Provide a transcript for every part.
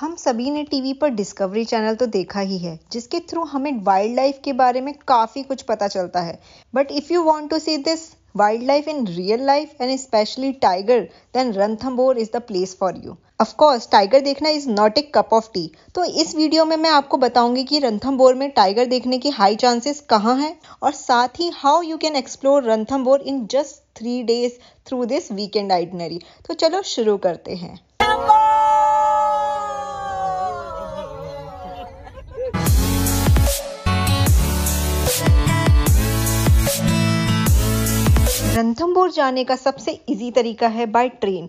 हम सभी ने टीवी पर डिस्कवरी चैनल तो देखा ही है जिसके थ्रू हमें वाइल्ड लाइफ के बारे में काफ़ी कुछ पता चलता है but if you want to see this wild life in real life and specially tiger then Ranthambore is the place for you of course tiger देखना is not a cup of tea तो इस वीडियो में मैं आपको बताऊंगी कि रंथम्बोर में टाइगर देखने की हाई चांसेस कहाँ हैं और साथ ही how you can explore Ranthambore in just three days through this weekend itinerary तो चलो शुरू करते हैं रणथम्बोर जाने का सबसे इजी तरीका है बाय ट्रेन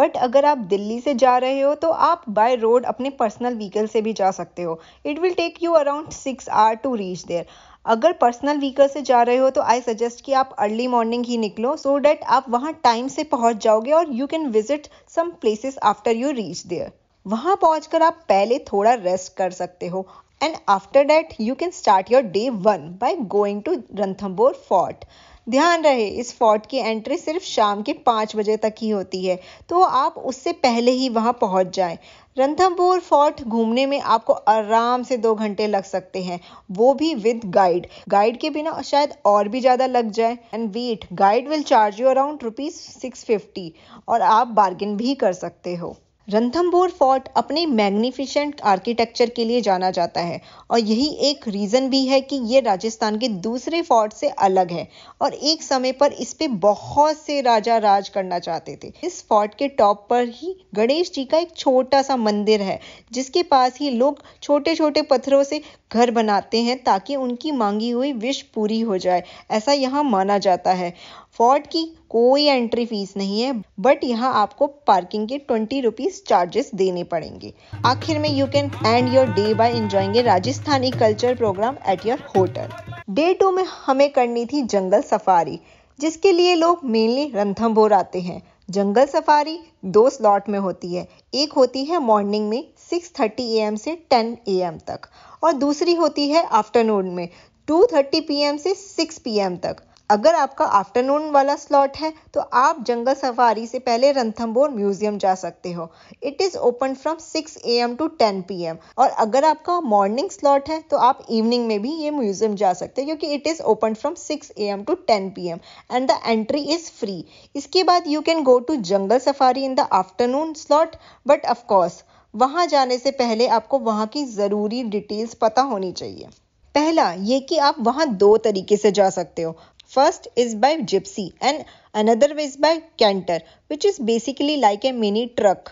बट अगर आप दिल्ली से जा रहे हो तो आप बाय रोड अपने पर्सनल व्हीकल से भी जा सकते हो it will take you around six hours to reach there अगर पर्सनल व्हीकल से जा रहे हो तो आई सजेस्ट कि आप अर्ली मॉर्निंग ही निकलो सो so डैट आप वहाँ टाइम से पहुँच जाओगे और you can visit some places after you reach there वहाँ पहुँच आप पहले थोड़ा रेस्ट कर सकते हो and after that you can start your day one by going to Ranthambore fort ध्यान रहे इस फोर्ट की एंट्री सिर्फ शाम के पाँच बजे तक ही होती है तो आप उससे पहले ही वहाँ पहुँच जाएं रंथमपुर फोर्ट घूमने में आपको आराम से दो घंटे लग सकते हैं वो भी विद गाइड गाइड के बिना शायद और भी ज़्यादा लग जाए and wait guide will charge you around rupees six fifty और आप बार्गिन भी कर सकते हो रणथम्बोर फोर्ट अपने मैग्निफिशेंट आर्किटेक्चर के लिए जाना जाता है और यही एक रीज़न भी है कि ये राजस्थान के दूसरे फोर्ट से अलग है और एक समय पर इस पे बहुत से राजा राज करना चाहते थे इस फोर्ट के टॉप पर ही गणेश जी का एक छोटा सा मंदिर है जिसके पास ही लोग छोटे छोटे पत्थरों से घर बनाते हैं ताकि उनकी मांगी हुई विश पूरी हो जाए ऐसा यहाँ माना जाता है फोर्ट की कोई एंट्री फीस नहीं है बट यहाँ आपको पार्किंग के ट्वेंटी रुपीज चार्जेस देने पड़ेंगे आखिर में you can end your day by enjoying Rajasthani culture program at your hotel day two में हमें करनी थी जंगल सफारी जिसके लिए लोग मेनली रणथम्भोर आते हैं जंगल सफारी दो स्लॉट में होती है एक होती है मॉर्निंग में 6:30 एम से 10 एम तक और दूसरी होती है आफ्टरनून में 2:30 एम से 6 एम तक अगर आपका आफ्टरनून वाला स्लॉट है तो आप जंगल सफारी से पहले रंथम्बोर म्यूजियम जा सकते हो it is open from 6 A M to ten P M और अगर आपका मॉर्निंग स्लॉट है तो आप इवनिंग में भी ये म्यूजियम जा सकते हो क्योंकि it is open from 6 A M to ten P M and the entry is free इसके बाद you can go to jungle safari in the afternoon slot but of course वहाँ जाने से पहले आपको वहाँ की ज़रूरी डिटेल्स पता होनी चाहिए पहला ये कि आप वहाँ दो तरीके से जा सकते हो First is by gypsy and another is by canter which is basically like a mini truck.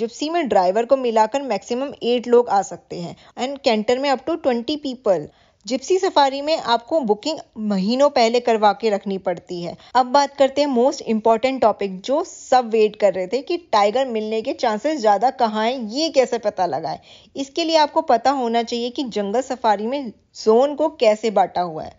Gypsy में ड्राइवर को मिलाकर maximum 8 लोग आ सकते हैं and canter में up to 20 people. Gypsy safari में आपको बुकिंग महीनों पहले करवा के रखनी पड़ती है अब बात करते हैं मोस्ट इम्पॉर्टेंट टॉपिक जो सब वेट कर रहे थे कि टाइगर मिलने के चांसेस ज़्यादा कहाँ हैं ये कैसे पता लगाए इसके लिए आपको पता होना चाहिए कि जंगल सफारी में जोन को कैसे बांटा हुआ है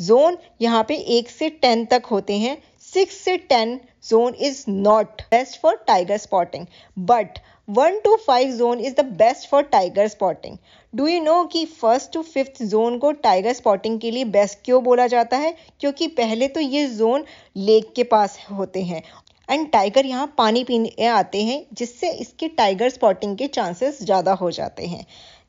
जोन यहाँ पे एक से टेन तक होते हैं सिक्स से ten zone is not best for tiger spotting but one two five zone is the best for tiger spotting do you know कि फर्स्ट टू फिफ्थ जोन को टाइगर स्पॉटिंग के लिए बेस्ट क्यों बोला जाता है क्योंकि पहले तो ये जोन लेक के पास होते हैं एंड टाइगर यहाँ पानी पीने आते हैं जिससे इसके टाइगर स्पॉटिंग के चांसेस ज़्यादा हो जाते हैं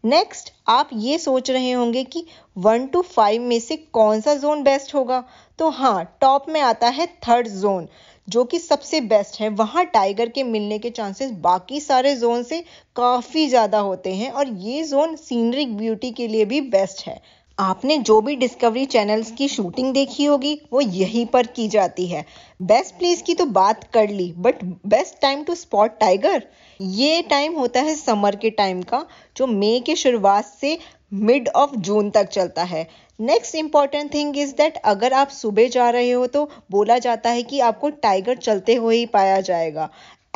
नेक्स्ट आप ये सोच रहे होंगे कि वन टू फाइव में से कौन सा जोन बेस्ट होगा तो हाँ टॉप में आता है थर्ड जोन जो कि सबसे बेस्ट है वहाँ टाइगर के मिलने के चांसेस बाकी सारे जोन से काफ़ी ज़्यादा होते हैं और ये जोन सीनरिक ब्यूटी के लिए भी बेस्ट है आपने जो भी डिस्कवरी चैनल्स की शूटिंग देखी होगी वो यहीं पर की जाती है बेस्ट प्लेस की तो बात कर ली but best time to spot tiger ये टाइम होता है समर के टाइम का जो मई के शुरुआत से मिड ऑफ जून तक चलता है next important thing is that अगर आप सुबह जा रहे हो तो बोला जाता है कि आपको टाइगर चलते हुए ही पाया जाएगा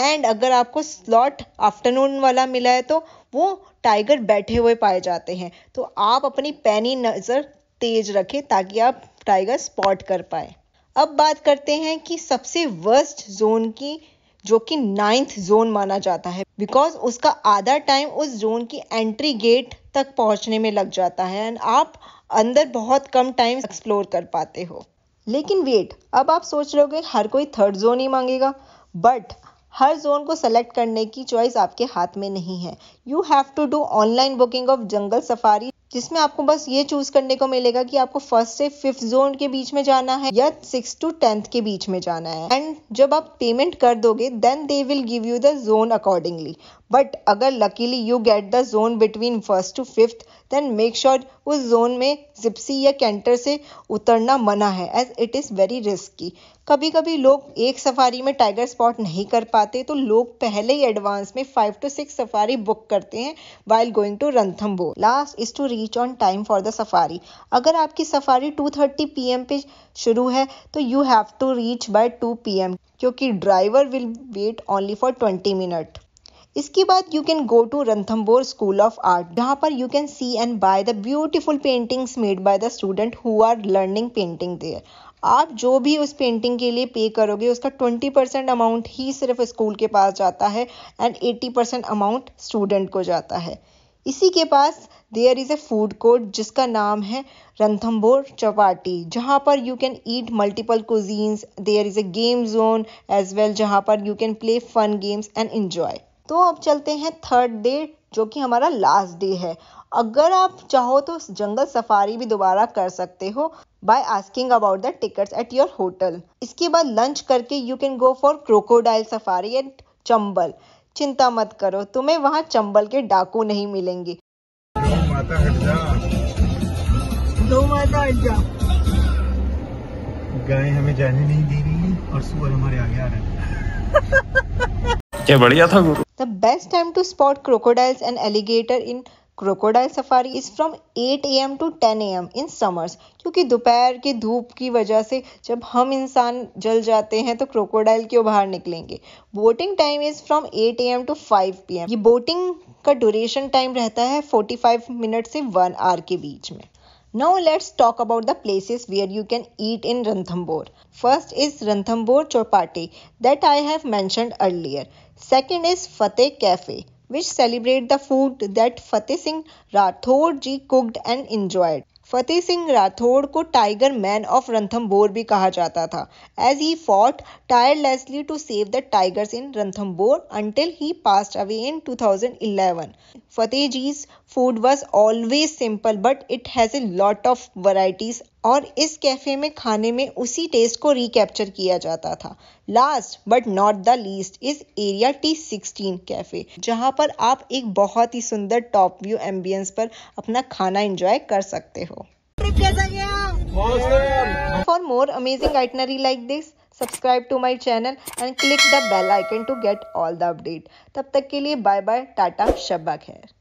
एंड अगर आपको स्लॉट आफ्टरनून वाला मिला है तो वो टाइगर बैठे हुए पाए जाते हैं तो आप अपनी पैनी नज़र तेज रखें ताकि आप टाइगर स्पॉट कर पाए अब बात करते हैं कि सबसे वर्स्ट जोन की जो कि नाइन्थ जोन माना जाता है बिकॉज उसका आधा टाइम उस जोन की एंट्री गेट तक पहुंचने में लग जाता है एंड आप अंदर बहुत कम टाइम एक्सप्लोर कर पाते हो लेकिन वेट अब आप सोच रहे हो हर कोई थर्ड जोन ही मांगेगा बट हर जोन को सेलेक्ट करने की चॉइस आपके हाथ में नहीं है you have to do online booking of jungle safari जिसमें आपको बस ये चूज करने को मिलेगा कि आपको फर्स्ट से फिफ्थ जोन के बीच में जाना है या सिक्स टू टेंथ के बीच में जाना है एंड जब आप पेमेंट कर दोगे then they will give you the zone accordingly but अगर luckily you get the zone between first to fifth then make sure उस जोन में जिप्सी या कैंटर से उतरना मना है as it is very risky कभी कभी लोग एक सफारी में टाइगर स्पॉट नहीं कर पाते तो लोग पहले ही एडवांस में five to six safari book करते हैं while going to Ranthambore last is to reach on time for the safari अगर आपकी safari two thirty P M पे शुरू है तो you have to reach by two P M क्योंकि driver will wait only for twenty minute इसके बाद you can go to Ranthambore school of art जहाँ पर you can see and bye the beautiful paintings made by the student who are learning painting there आप जो भी उस painting के लिए पे करोगे उसका ट्वेंटी परसेंट अमाउंट ही सिर्फ स्कूल के पास जाता है एंड 80% परसेंट अमाउंट स्टूडेंट को जाता है इसी के पास there is a food court जिसका नाम है रंथम्बोर चपाटी जहाँ पर you can eat multiple cuisines there is a game zone as well जहाँ पर you can play fun games and enjoy तो अब चलते हैं थर्ड डे जो कि हमारा लास्ट डे है अगर आप चाहो तो जंगल सफारी भी दोबारा कर सकते हो by asking about the tickets at your hotel इसके बाद लंच करके you can go for crocodile safari at Chambal चिंता मत करो तुम्हें वहाँ चंबल के डाकू नहीं मिलेंगे गाय हमें जाने नहीं दे रही और सुअर हमारे आगे आ रहे हैं क्या बढ़िया था गुरु the best time to spot crocodiles and alligator in crocodile safari is from 8 A M to 10 A M in summers क्योंकि दोपहर के धूप की वजह से जब हम इंसान जल जाते हैं तो क्रोकोडाइल क्यों बाहर निकलेंगे boating time is from 8 A M to 5 P M ये बोटिंग का ड्यूरेशन टाइम रहता है 45 मिनट से वन आवर के बीच में Now let's talk about the places where you can eat in Ranthambore. First is Ranthambore Chorpati that I have mentioned earlier. Second is Fateh Cafe which celebrate the food that Fateh Singh Rathod ji cooked and enjoyed. Fateh Singh Rathore को Tiger Man of Ranthambore भी कहा जाता था as he fought tirelessly to save the tigers in Ranthambore until he passed 2011 Fateh ji's food was always simple but it has a lot of varieties और इस cafe में खाने में उसी टेस्ट को रिकैप्चर किया जाता था last but not the least is area T sixteen cafe जहाँ पर आप एक बहुत ही सुंदर टॉप व्यू एम्बियंस पर अपना खाना इंजॉय कर सकते हो for more amazing itinerary like this subscribe to my channel and click the bell icon to get all the update तब तक के लिए बाय बाय टाटा शब्बा खैर